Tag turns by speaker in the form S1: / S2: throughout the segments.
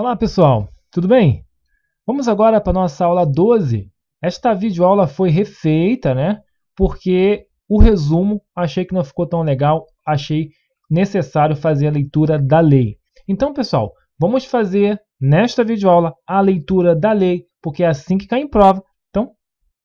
S1: Olá pessoal, tudo bem? Vamos agora para a nossa aula 12. Esta videoaula foi refeita, né? Porque o resumo achei que não ficou tão legal, achei necessário fazer a leitura da lei. Então, pessoal, vamos fazer nesta videoaula a leitura da lei, porque é assim que cai em prova. Então,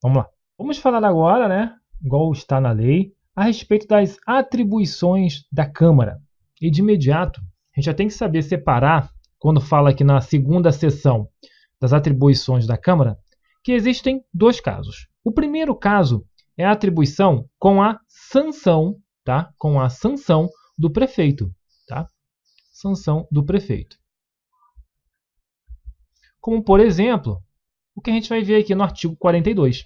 S1: vamos lá. Vamos falar agora, né? Igual está na lei, a respeito das atribuições da Câmara. E de imediato, a gente já tem que saber separar quando fala aqui na segunda sessão das atribuições da Câmara, que existem dois casos. O primeiro caso é a atribuição com a sanção, tá? Com a sanção do prefeito, tá? Sanção do prefeito. Como, por exemplo, o que a gente vai ver aqui no artigo 42.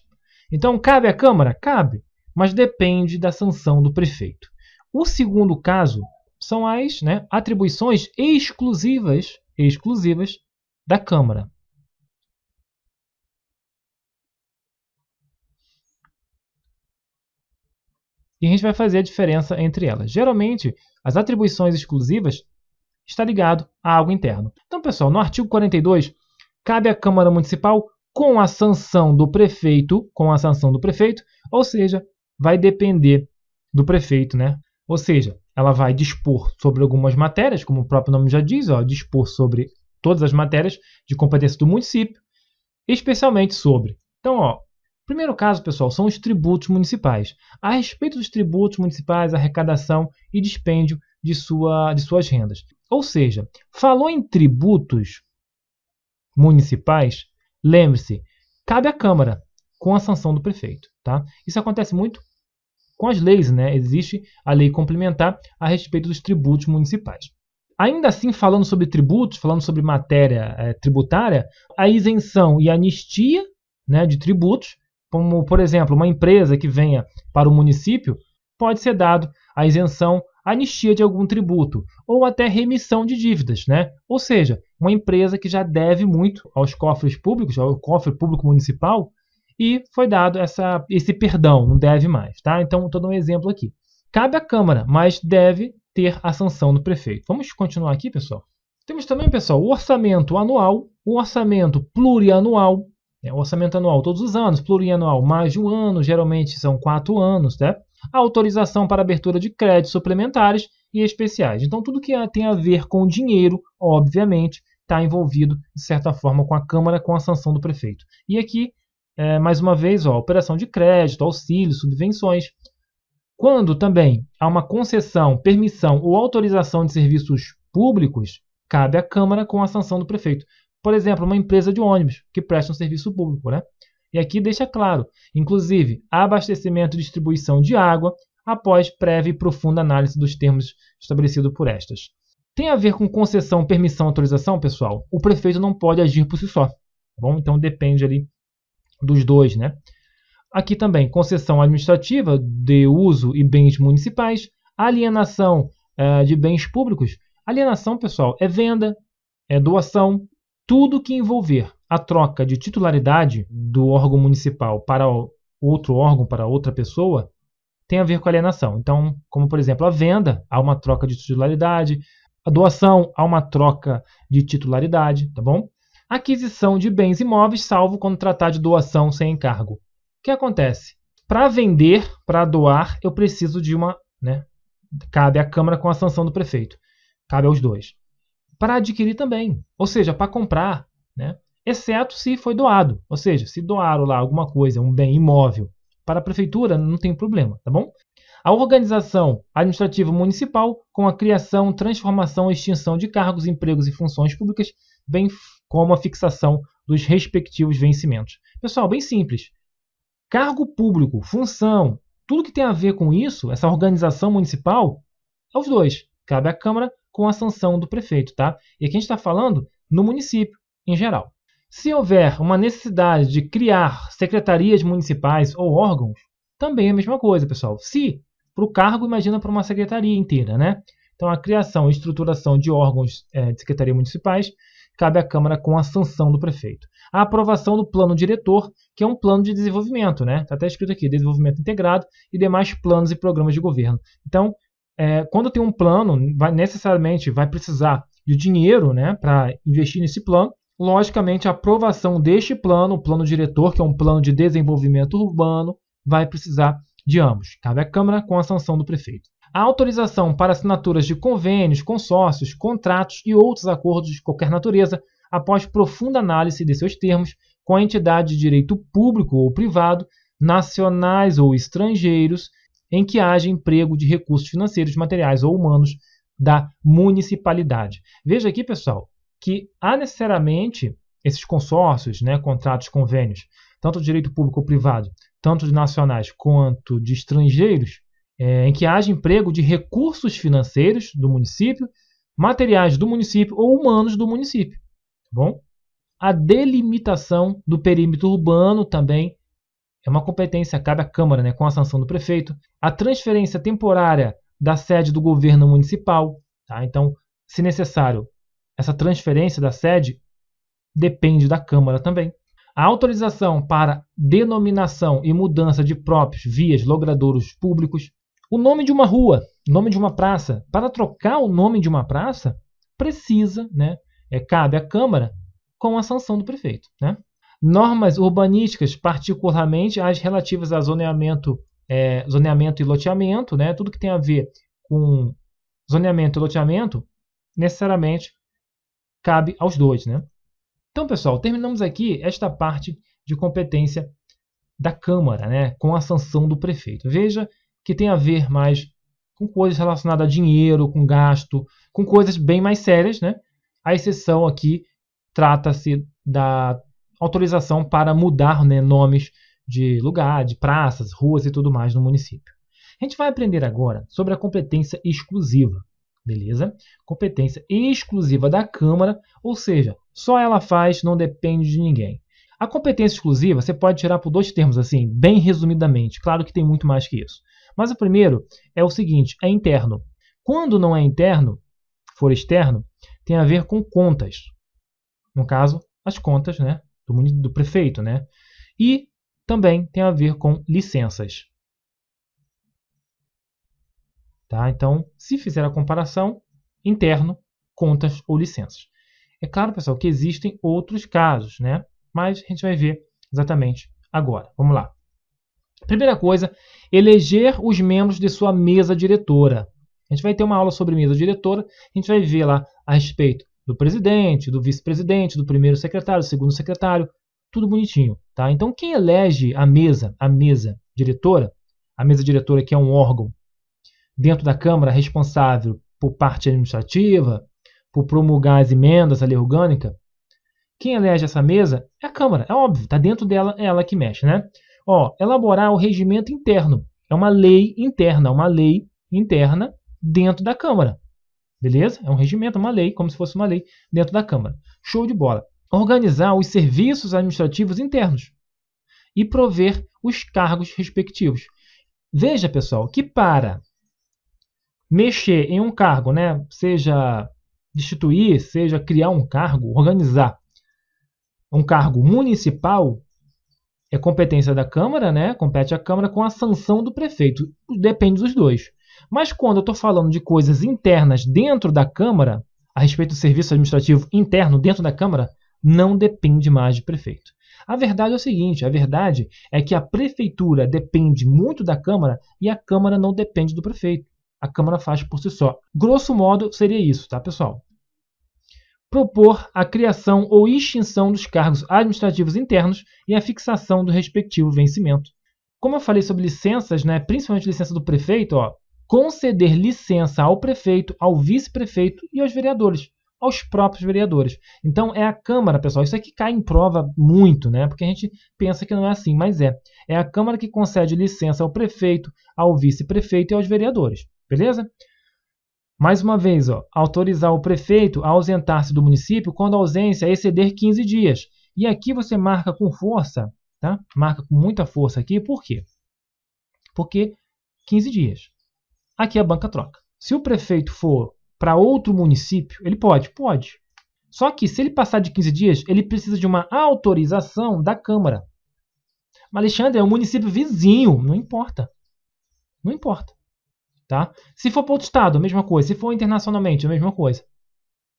S1: Então, cabe à Câmara? Cabe, mas depende da sanção do prefeito. O segundo caso são as né, atribuições exclusivas, exclusivas da Câmara. E a gente vai fazer a diferença entre elas. Geralmente, as atribuições exclusivas está ligado a algo interno. Então, pessoal, no artigo 42, cabe à Câmara Municipal com a sanção do prefeito, com a sanção do prefeito, ou seja, vai depender do prefeito, né? Ou seja, ela vai dispor sobre algumas matérias, como o próprio nome já diz, ó, dispor sobre todas as matérias de competência do município, especialmente sobre. Então, ó, primeiro caso, pessoal, são os tributos municipais. A respeito dos tributos municipais, arrecadação e dispêndio de, sua, de suas rendas. Ou seja, falou em tributos municipais, lembre-se, cabe à Câmara com a sanção do prefeito, tá? Isso acontece muito com as leis, né? Existe a lei complementar a respeito dos tributos municipais. Ainda assim, falando sobre tributos, falando sobre matéria é, tributária, a isenção e a anistia né, de tributos, como por exemplo, uma empresa que venha para o município, pode ser dado a isenção, a anistia de algum tributo, ou até remissão de dívidas, né? Ou seja, uma empresa que já deve muito aos cofres públicos, ao cofre público municipal, e foi dado essa, esse perdão, não deve mais. Tá? Então, estou dando um exemplo aqui. Cabe à Câmara, mas deve ter a sanção do prefeito. Vamos continuar aqui, pessoal? Temos também, pessoal, o orçamento anual, o orçamento plurianual, é o orçamento anual todos os anos, plurianual mais de um ano, geralmente são quatro anos, né? a autorização para abertura de créditos suplementares e especiais. Então, tudo que tem a ver com dinheiro, obviamente, está envolvido, de certa forma, com a Câmara, com a sanção do prefeito. E aqui é, mais uma vez, ó, operação de crédito, auxílio, subvenções. Quando também há uma concessão, permissão ou autorização de serviços públicos, cabe à Câmara com a sanção do prefeito. Por exemplo, uma empresa de ônibus que presta um serviço público, né? E aqui deixa claro, inclusive, abastecimento e distribuição de água após prévia e profunda análise dos termos estabelecidos por estas. Tem a ver com concessão, permissão, autorização, pessoal? O prefeito não pode agir por si só. Tá bom, então depende ali dos dois, né? Aqui também, concessão administrativa de uso e bens municipais, alienação eh, de bens públicos. Alienação, pessoal, é venda, é doação, tudo que envolver a troca de titularidade do órgão municipal para outro órgão, para outra pessoa, tem a ver com alienação. Então, como por exemplo, a venda, há uma troca de titularidade, a doação, há uma troca de titularidade, tá bom? aquisição de bens imóveis, salvo quando tratar de doação sem encargo. O que acontece? Para vender, para doar, eu preciso de uma. Né? Cabe à Câmara com a sanção do prefeito. Cabe aos dois. Para adquirir também, ou seja, para comprar, né? exceto se foi doado. Ou seja, se doaram lá alguma coisa, um bem imóvel, para a prefeitura, não tem problema, tá bom? A organização administrativa municipal, com a criação, transformação e extinção de cargos, empregos e funções públicas, bem como a fixação dos respectivos vencimentos. Pessoal, bem simples. Cargo público, função, tudo que tem a ver com isso, essa organização municipal, é os dois. Cabe à Câmara com a sanção do prefeito, tá? E aqui a gente está falando no município, em geral. Se houver uma necessidade de criar secretarias municipais ou órgãos, também é a mesma coisa, pessoal. Se para o cargo, imagina para uma secretaria inteira, né? Então, a criação e estruturação de órgãos é, de secretarias municipais cabe à Câmara com a sanção do prefeito. A aprovação do plano diretor, que é um plano de desenvolvimento, né? Está até escrito aqui, desenvolvimento integrado e demais planos e programas de governo. Então, é, quando tem um plano, vai necessariamente vai precisar de dinheiro né, para investir nesse plano. Logicamente, a aprovação deste plano, o plano diretor, que é um plano de desenvolvimento urbano, vai precisar de ambos. Cabe à Câmara com a sanção do prefeito a autorização para assinaturas de convênios, consórcios, contratos e outros acordos de qualquer natureza, após profunda análise de seus termos, com a entidade de direito público ou privado, nacionais ou estrangeiros, em que haja emprego de recursos financeiros, materiais ou humanos da municipalidade. Veja aqui, pessoal, que há necessariamente esses consórcios, né, contratos, convênios, tanto de direito público ou privado, tanto de nacionais quanto de estrangeiros, é, em que haja emprego de recursos financeiros do município, materiais do município ou humanos do município. Tá bom? A delimitação do perímetro urbano também é uma competência cabe à Câmara, né, com a sanção do prefeito. A transferência temporária da sede do governo municipal. Tá? Então, se necessário, essa transferência da sede depende da Câmara também. A autorização para denominação e mudança de próprios vias logradouros públicos, o nome de uma rua, nome de uma praça. Para trocar o nome de uma praça, precisa, né, é, cabe à Câmara com a sanção do prefeito. Né? Normas urbanísticas, particularmente as relativas a zoneamento, é, zoneamento e loteamento, né? tudo que tem a ver com zoneamento e loteamento, necessariamente cabe aos dois. Né? Então, pessoal, terminamos aqui esta parte de competência da Câmara, né, com a sanção do prefeito. Veja que tem a ver mais com coisas relacionadas a dinheiro, com gasto, com coisas bem mais sérias, né? A exceção aqui trata-se da autorização para mudar né, nomes de lugar, de praças, ruas e tudo mais no município. A gente vai aprender agora sobre a competência exclusiva, beleza? Competência exclusiva da Câmara, ou seja, só ela faz, não depende de ninguém. A competência exclusiva você pode tirar por dois termos, assim, bem resumidamente. Claro que tem muito mais que isso. Mas o primeiro é o seguinte: é interno. Quando não é interno, for externo, tem a ver com contas. No caso, as contas né, do, do prefeito. Né? E também tem a ver com licenças. Tá? Então, se fizer a comparação, interno, contas ou licenças. É claro, pessoal, que existem outros casos, né? mas a gente vai ver exatamente agora. Vamos lá. Primeira coisa, eleger os membros de sua mesa diretora. A gente vai ter uma aula sobre mesa diretora, a gente vai ver lá a respeito do presidente, do vice-presidente, do primeiro secretário, do segundo secretário, tudo bonitinho, tá? Então quem elege a mesa, a mesa diretora, a mesa diretora que é um órgão dentro da Câmara responsável por parte administrativa, por promulgar as emendas a lei orgânica, quem elege essa mesa é a Câmara, é óbvio, está dentro dela, é ela que mexe, né? Ó, elaborar o regimento interno. É uma lei interna, é uma lei interna dentro da Câmara. Beleza? É um regimento, uma lei, como se fosse uma lei dentro da Câmara. Show de bola. Organizar os serviços administrativos internos e prover os cargos respectivos. Veja, pessoal, que para mexer em um cargo, né, seja destituir, seja criar um cargo, organizar um cargo municipal, é competência da Câmara, né? Compete à Câmara com a sanção do prefeito. Depende dos dois. Mas quando eu estou falando de coisas internas dentro da Câmara, a respeito do serviço administrativo interno dentro da Câmara, não depende mais de prefeito. A verdade é o seguinte: a verdade é que a prefeitura depende muito da Câmara e a Câmara não depende do prefeito. A Câmara faz por si só. Grosso modo, seria isso, tá, pessoal? propor a criação ou extinção dos cargos administrativos internos e a fixação do respectivo vencimento. Como eu falei sobre licenças, né, principalmente licença do prefeito, ó, conceder licença ao prefeito, ao vice-prefeito e aos vereadores, aos próprios vereadores. Então é a Câmara, pessoal. Isso aqui cai em prova muito, né? Porque a gente pensa que não é assim, mas é. É a Câmara que concede licença ao prefeito, ao vice-prefeito e aos vereadores. Beleza? Mais uma vez, ó, autorizar o prefeito a ausentar-se do município quando a ausência exceder 15 dias. E aqui você marca com força, tá? Marca com muita força aqui, por quê? Porque 15 dias. Aqui a banca troca. Se o prefeito for para outro município, ele pode? Pode. Só que se ele passar de 15 dias, ele precisa de uma autorização da Câmara. Mas Alexandre é um município vizinho, não importa. Não importa. Tá? Se for para outro estado, a mesma coisa. Se for internacionalmente, a mesma coisa.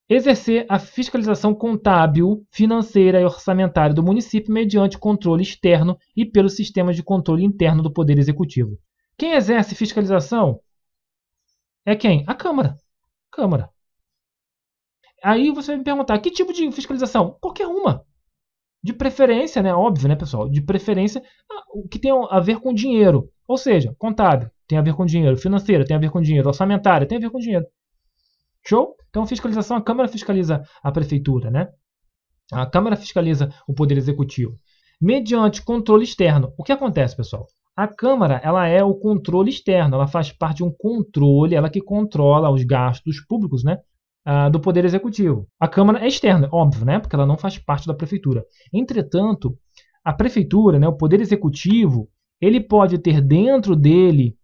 S1: Exercer a fiscalização contábil, financeira e orçamentária do município mediante controle externo e pelo sistema de controle interno do Poder Executivo. Quem exerce fiscalização é quem? A Câmara. Câmara. Aí você vai me perguntar, que tipo de fiscalização? Qualquer uma. De preferência, né? Óbvio, né, pessoal? De preferência, ah, o que tem a ver com dinheiro. Ou seja, contábil tem a ver com dinheiro. Financeira tem a ver com dinheiro. Orçamentária tem a ver com dinheiro. Show? Então, fiscalização, a Câmara fiscaliza a Prefeitura, né? A Câmara fiscaliza o Poder Executivo. Mediante controle externo. O que acontece, pessoal? A Câmara, ela é o controle externo, ela faz parte de um controle, ela que controla os gastos públicos, né? Ah, do Poder Executivo. A Câmara é externa, óbvio, né? Porque ela não faz parte da Prefeitura. Entretanto, a Prefeitura, né, o Poder Executivo, ele pode ter dentro dele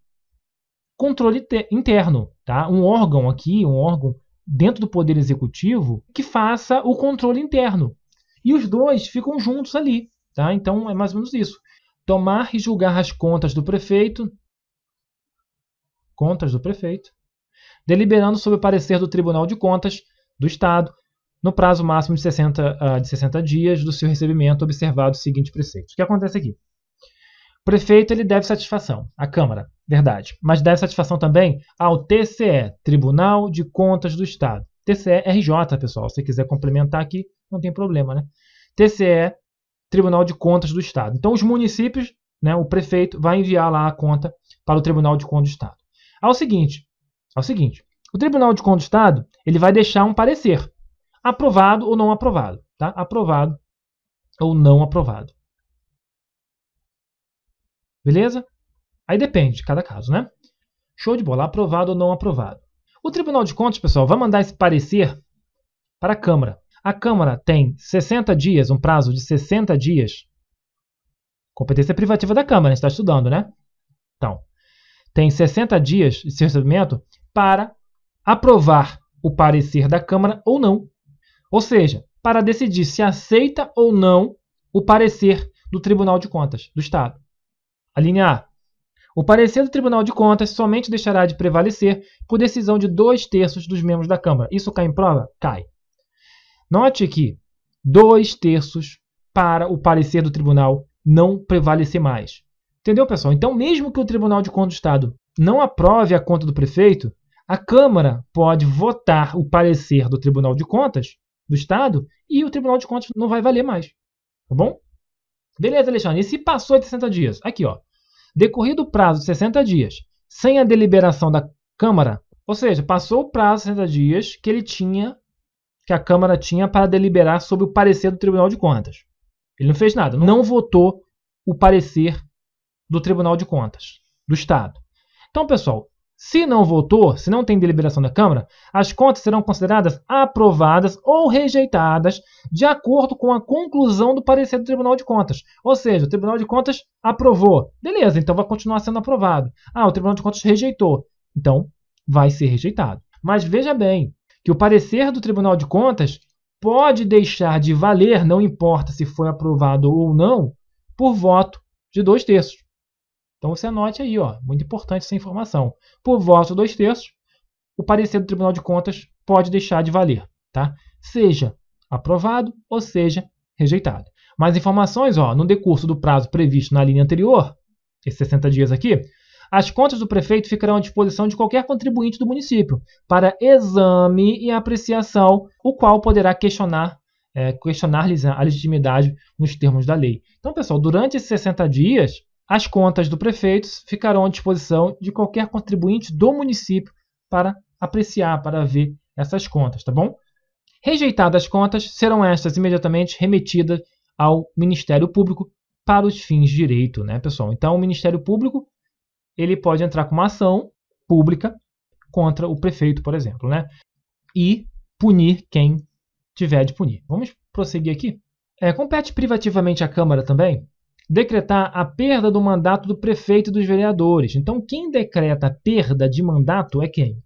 S1: controle interno, tá? Um órgão aqui, um órgão dentro do poder executivo que faça o controle interno. E os dois ficam juntos ali, tá? Então é mais ou menos isso. Tomar e julgar as contas do prefeito, contas do prefeito, deliberando sobre o parecer do Tribunal de Contas do Estado no prazo máximo de 60, uh, ah, de 60 dias do seu recebimento, observado o seguintes preceitos. O que acontece aqui? prefeito ele deve satisfação à Câmara, verdade, mas deve satisfação também ao TCE, Tribunal de Contas do Estado. TCE RJ, pessoal, se quiser complementar aqui, não tem problema, né? TCE, Tribunal de Contas do Estado. Então os municípios, né, o prefeito vai enviar lá a conta para o Tribunal de Contas do Estado. Ao seguinte, ao seguinte, o Tribunal de Contas do Estado, ele vai deixar um parecer, aprovado ou não aprovado, tá? Aprovado ou não aprovado. Beleza? Aí depende de cada caso, né? Show de bola, aprovado ou não aprovado. O Tribunal de Contas, pessoal, vai mandar esse parecer para a Câmara. A Câmara tem 60 dias, um prazo de 60 dias. Competência privativa da Câmara, a gente está estudando, né? Então, tem 60 dias de recebimento para aprovar o parecer da Câmara ou não. Ou seja, para decidir se aceita ou não o parecer do Tribunal de Contas do Estado. A linha A. O parecer do Tribunal de Contas somente deixará de prevalecer por decisão de dois terços dos membros da Câmara. Isso cai em prova? Cai. Note que dois terços para o parecer do tribunal não prevalecer mais. Entendeu, pessoal? Então, mesmo que o Tribunal de Contas do Estado não aprove a conta do prefeito, a Câmara pode votar o parecer do Tribunal de Contas do Estado e o Tribunal de Contas não vai valer mais. Tá bom? Beleza, Alexandre. E se passou de 60 dias? Aqui, ó. Decorrido o prazo de 60 dias, sem a deliberação da Câmara, ou seja, passou o prazo de 60 dias que ele tinha, que a Câmara tinha para deliberar sobre o parecer do Tribunal de Contas. Ele não fez nada, não votou o parecer do Tribunal de Contas do Estado. Então, pessoal, se não votou, se não tem deliberação da Câmara, as contas serão consideradas aprovadas ou rejeitadas de acordo com a conclusão do parecer do Tribunal de Contas. Ou seja, o Tribunal de Contas aprovou. Beleza, então vai continuar sendo aprovado. Ah, o Tribunal de Contas rejeitou. Então, vai ser rejeitado. Mas veja bem que o parecer do Tribunal de Contas pode deixar de valer, não importa se foi aprovado ou não, por voto de dois terços. Então você anote aí, ó, muito importante essa informação. Por voto dois terços, o parecer do Tribunal de Contas pode deixar de valer, tá? Seja aprovado ou seja rejeitado. Mais informações, ó, no decurso do prazo previsto na linha anterior, esses 60 dias aqui, as contas do prefeito ficarão à disposição de qualquer contribuinte do município para exame e apreciação, o qual poderá questionar é, eh, questionar a legitimidade nos termos da lei. Então, pessoal, durante esses 60 dias, as contas do prefeito ficarão à disposição de qualquer contribuinte do município para apreciar, para ver essas contas, tá bom? Rejeitadas as contas, serão estas imediatamente remetidas ao Ministério Público para os fins de direito, né, pessoal? Então, o Ministério Público ele pode entrar com uma ação pública contra o prefeito, por exemplo, né? E punir quem tiver de punir. Vamos prosseguir aqui. É, compete privativamente à Câmara também decretar a perda do mandato do prefeito e dos vereadores. Então, quem decreta a perda de mandato é quem?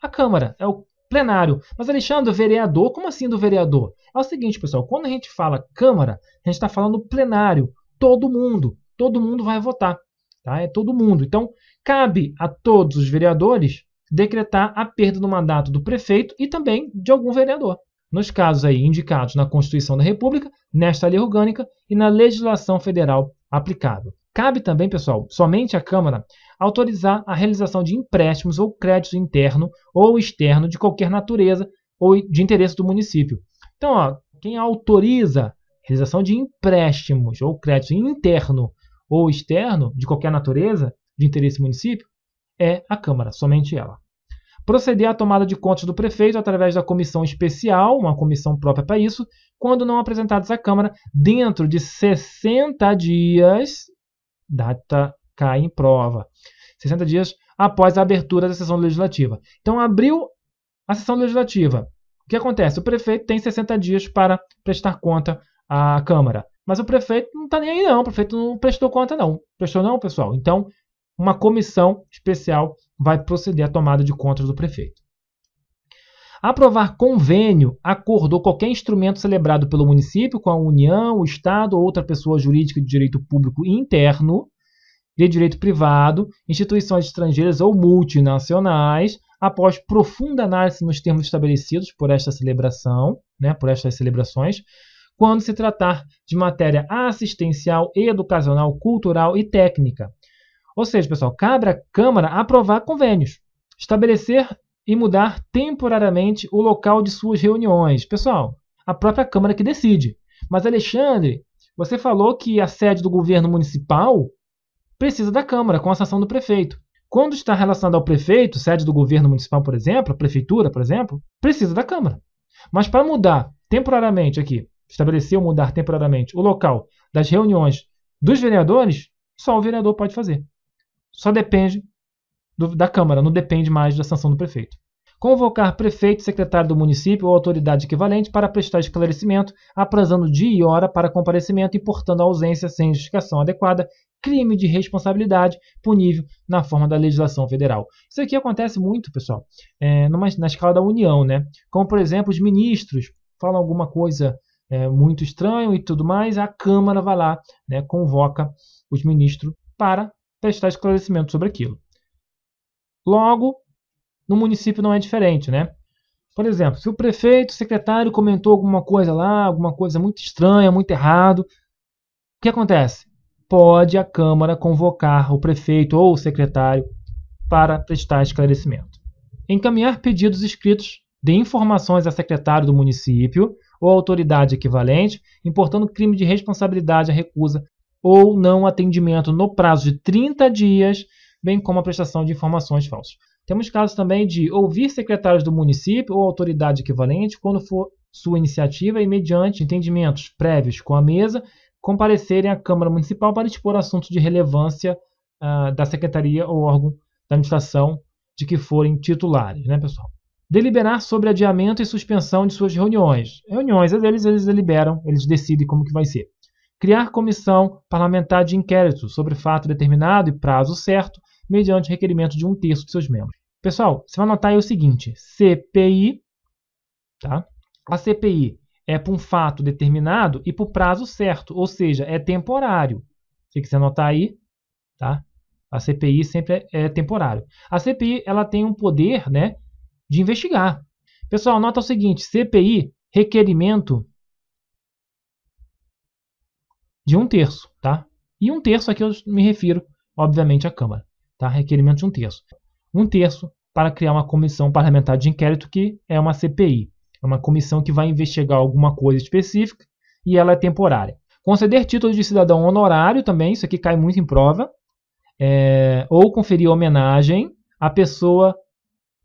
S1: A Câmara, é o plenário. Mas, Alexandre, vereador, como assim do vereador? É o seguinte, pessoal, quando a gente fala Câmara, a gente está falando plenário, todo mundo, todo mundo vai votar. Tá? É todo mundo. Então, cabe a todos os vereadores decretar a perda do mandato do prefeito e também de algum vereador nos casos aí indicados na Constituição da República, nesta lei orgânica e na legislação federal aplicável. Cabe também, pessoal, somente à Câmara autorizar a realização de empréstimos ou crédito interno ou externo de qualquer natureza ou de interesse do município. Então, ó, quem autoriza a realização de empréstimos ou crédito interno ou externo de qualquer natureza de interesse do município é a Câmara, somente ela proceder à tomada de contas do prefeito através da comissão especial, uma comissão própria para isso, quando não apresentados à Câmara dentro de 60 dias, data cai em prova, 60 dias após a abertura da sessão legislativa. Então, abriu a sessão legislativa. O que acontece? O prefeito tem 60 dias para prestar conta à Câmara. Mas o prefeito não está nem aí, não. O prefeito não prestou conta, não. Prestou, não, pessoal? Então, uma comissão especial vai proceder à tomada de contas do prefeito. Aprovar convênio, acordo ou qualquer instrumento celebrado pelo município com a União, o Estado ou outra pessoa jurídica de direito público interno, de direito privado, instituições estrangeiras ou multinacionais, após profunda análise nos termos estabelecidos por esta celebração, né, por estas celebrações, quando se tratar de matéria assistencial, educacional, cultural e técnica, ou seja, pessoal, cabe à Câmara aprovar convênios, estabelecer e mudar temporariamente o local de suas reuniões. Pessoal, a própria Câmara que decide. Mas, Alexandre, você falou que a sede do governo municipal precisa da Câmara, com a sanção do prefeito. Quando está relacionado ao prefeito, sede do governo municipal, por exemplo, a prefeitura, por exemplo, precisa da Câmara. Mas para mudar temporariamente aqui, estabelecer ou mudar temporariamente o local das reuniões dos vereadores, só o vereador pode fazer só depende do, da Câmara, não depende mais da sanção do prefeito. Convocar prefeito, secretário do município ou autoridade equivalente para prestar esclarecimento, aprazando dia e hora para comparecimento, importando a ausência sem justificação adequada, crime de responsabilidade punível na forma da legislação federal. Isso aqui acontece muito, pessoal, é, numa, na escala da União, né? Como, por exemplo, os ministros falam alguma coisa é, muito estranha e tudo mais, a Câmara vai lá, né, convoca os ministros para prestar esclarecimento sobre aquilo. Logo, no município não é diferente, né? Por exemplo, se o prefeito, o secretário comentou alguma coisa lá, alguma coisa muito estranha, muito errado, o que acontece? Pode a Câmara convocar o prefeito ou o secretário para prestar esclarecimento. Encaminhar pedidos escritos de informações a secretário do município ou autoridade equivalente, importando crime de responsabilidade à recusa ou não atendimento no prazo de 30 dias, bem como a prestação de informações falsas. Temos casos também de ouvir secretários do município ou autoridade equivalente quando for sua iniciativa e, mediante entendimentos prévios com a mesa, comparecerem à Câmara Municipal para expor assuntos de relevância ah, da secretaria ou órgão da administração de que forem titulares, né, pessoal? Deliberar sobre adiamento e suspensão de suas reuniões. Reuniões, às eles deliberam, eles decidem como que vai ser criar comissão parlamentar de inquérito sobre fato determinado e prazo certo, mediante requerimento de um terço de seus membros. Pessoal, você vai notar aí o seguinte: CPI, tá? A CPI é para um fato determinado e para prazo certo, ou seja, é temporário. Você quiser anotar aí, tá? A CPI sempre é, é temporário. A CPI ela tem um poder, né, de investigar. Pessoal, nota o seguinte: CPI requerimento de um terço, tá? E um terço aqui eu me refiro, obviamente, à Câmara, tá? Requerimento de um terço. Um terço para criar uma comissão parlamentar de inquérito que é uma CPI, é uma comissão que vai investigar alguma coisa específica e ela é temporária. Conceder título de cidadão honorário também, isso aqui cai muito em prova, é, ou conferir homenagem à pessoa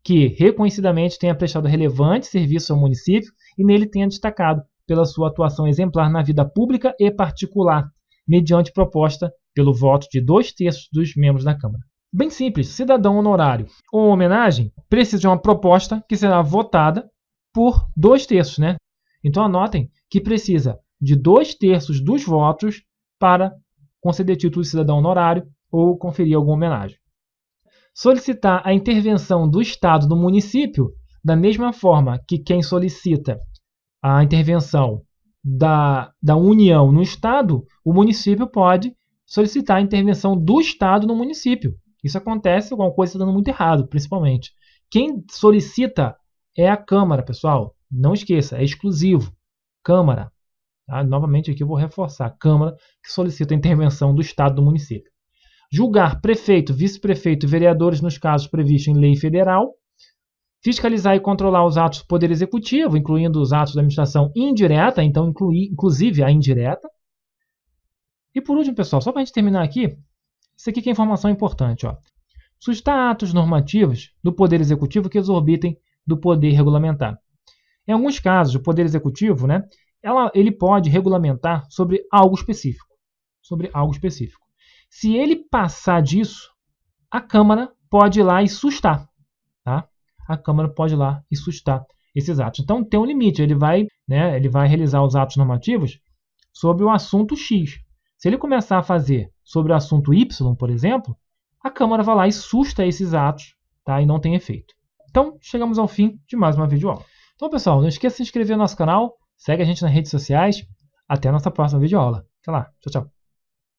S1: que reconhecidamente tenha prestado relevante serviço ao município e nele tenha destacado pela sua atuação exemplar na vida pública e particular, mediante proposta pelo voto de dois terços dos membros da Câmara. Bem simples, cidadão honorário ou homenagem precisa de uma proposta que será votada por dois terços, né? Então anotem que precisa de dois terços dos votos para conceder título de cidadão honorário ou conferir alguma homenagem. Solicitar a intervenção do Estado no município, da mesma forma que quem solicita a intervenção da, da União no Estado, o município pode solicitar a intervenção do Estado no município. Isso acontece, alguma coisa está dando muito errado, principalmente. Quem solicita é a Câmara, pessoal. Não esqueça, é exclusivo. Câmara. Tá? Novamente aqui eu vou reforçar. Câmara que solicita a intervenção do Estado do município. Julgar prefeito, vice-prefeito e vereadores nos casos previstos em lei federal fiscalizar e controlar os atos do Poder Executivo, incluindo os atos da administração indireta, então inclui, inclusive a indireta. E por último, pessoal, só para a gente terminar aqui, isso aqui que é informação importante. Ó. Sustar atos normativos do Poder Executivo que exorbitem do Poder Regulamentar. Em alguns casos, o Poder Executivo né, ela, ele pode regulamentar sobre algo específico. Sobre algo específico. Se ele passar disso, a Câmara pode ir lá e sustar a Câmara pode ir lá e sustar esses atos. Então tem um limite, ele vai, né, ele vai realizar os atos normativos sobre o assunto X. Se ele começar a fazer sobre o assunto Y, por exemplo, a Câmara vai lá e susta esses atos tá, e não tem efeito. Então, chegamos ao fim de mais uma videoaula. Então, pessoal, não esqueça de se inscrever no nosso canal, segue a gente nas redes sociais. Até a nossa próxima videoaula. Até lá. Tchau, tchau.